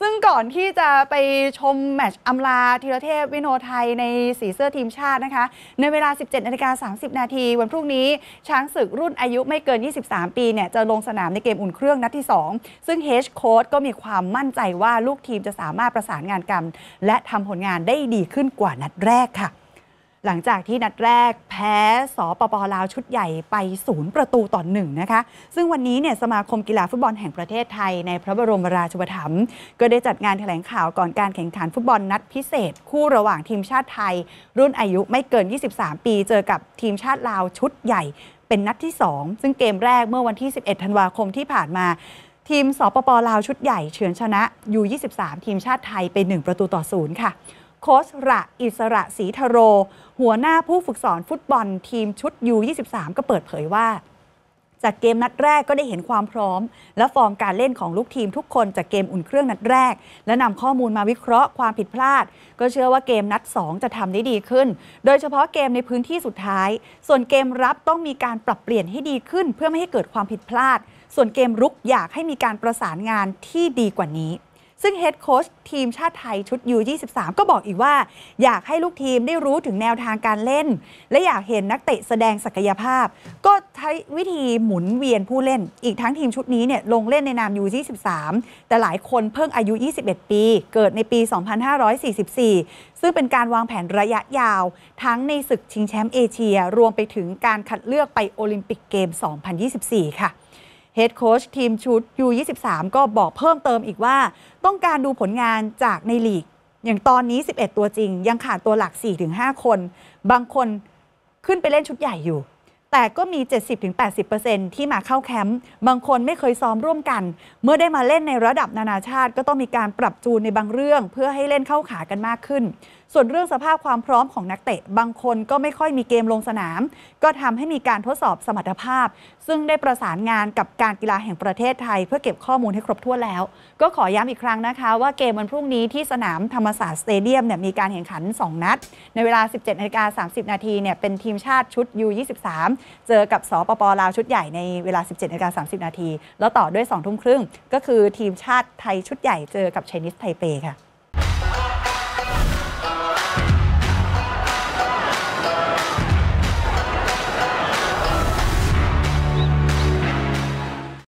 ซึ่งก่อนที่จะไปชมแมตช์อำลาธีรเทพวิโนไทยในสีเสื้อทีมชาตินะคะ ในเวลา 17นาฬิกา30 นาทีวันพรุ่งนี้ ช้างศึกรุ่นอายุไม่เกิน 23 ปีเนี่ยจะลงสนามในเกมอุ่นเครื่องนัดที่ 2 ซึ่งเฮชโค้ดก็มีความมั่นใจว่าลูกทีมจะสามารถประสานงานกันและทำผลงานได้ดีขึ้นกว่านัดแรกค่ะหลังจากที่นัดแรกแพ้สปปลาวชุดใหญ่ไปศูนย์ประตูต่อหนึ่งนะคะซึ่งวันนี้เนี่ยสมาคมกีฬาฟุตบอลแห่งประเทศไทย ในพระบรมราชวถัมภ์ก็ได้จัดงานแถลงข่าวก่อนการแข่งขันฟุตบอลนัดพิเศษ คู่ระหว่างทีมชาติไทย รุ่นอายุไม่เกิน 23 ปีเจอกับทีมชาติลาวชุดใหญ่เป็นนัดที่ 2ซึ่งเกมแรกเมื่อวันที่ 11 ธันวาคมที่ผ่านมา ทีมสปปลาวชุดใหญ่เฉือนชนะยู23 ทีมชาติไทยไป1ประตูต่อศูนย์ค่ะโค้ชระอิสระศรีทโร หัวหน้าผู้ฝึกสอนฟุตบอลทีมชุด U23 ก็เปิดเผยว่า จากเกมนัดแรกก็ได้เห็นความพร้อม และฟอร์มการเล่นของลูกทีมทุกคนจากเกมอุ่นเครื่องนัดแรก และนำข้อมูลมาวิเคราะห์ความผิดพลาด ก็เชื่อว่าเกมนัด 2 จะทำได้ดีขึ้น โดยเฉพาะเกมในพื้นที่สุดท้าย ส่วนเกมรับต้องมีการปรับเปลี่ยนให้ดีขึ้นเพื่อไม่ให้เกิดความผิดพลาด ส่วนเกมรุกอยากให้มีการประสานงานที่ดีกว่านี้ซึ่งเฮดโค้ชทีมชาติไทยชุดยู23ก็บอกอีกว่า อยากให้ลูกทีมได้รู้ถึงแนวทางการเล่น และอยากเห็นนักเตะแสดงศักยภาพ ก็ใช้วิธีหมุนเวียนผู้เล่น อีกทั้งทีมชุดนี้เนี่ยลงเล่นในนามยู23แต่หลายคนเพิ่งอายุ 21 ปี เกิดในปี 2544 ซึ่งเป็นการวางแผนระยะยาว ทั้งในศึกชิงแชมป์เอเชีย รวมไปถึงการคัดเลือกไปโอลิมปิกเกม 2024 ค่ะเฮดโค้ชทีมชุด U23 ก็บอกเพิ่มเติมอีกว่าต้องการดูผลงานจากในลีก อย่างตอนนี้ 11 ตัวจริงยังขาดตัวหลัก 4-5 คน บางคนขึ้นไปเล่นชุดใหญ่อยู่ แต่ก็มี 70-80%ที่มาเข้าแคมป์บางคนไม่เคยซ้อมร่วมกัน เมื่อได้มาเล่นในระดับนานาชาติ ก็ต้องมีการปรับจูนในบางเรื่องเพื่อให้เล่นเข้าขากันมากขึ้นส่วนเรื่องสภาพความพร้อมของนักเตะ บางคนก็ไม่ค่อยมีเกมลงสนาม ก็ทำให้มีการทดสอบสมรรถภาพ ซึ่งได้ประสานงานกับการกีฬาแห่งประเทศไทย เพื่อเก็บข้อมูลให้ครบถ้วนแล้ว ก็ขอย้ำอีกครั้งนะคะว่าเกมวันพรุ่งนี้ที่สนามธรรมศาสตร์สเตเดียมเนี่ยมีการแข่งขัน 2 นัด ในเวลา 17นาฬิกา30นาทีเนี่ยเป็นทีมชาติชุด U23 เจอกับสปปลาวชุดใหญ่ในเวลา 17นาฬิกา30นาทีแล้วต่อด้วย2ทุ่มครึ่งก็คือทีมชาติไทยชุดใหญ่เจอกับไชนีสไทเปค่ะ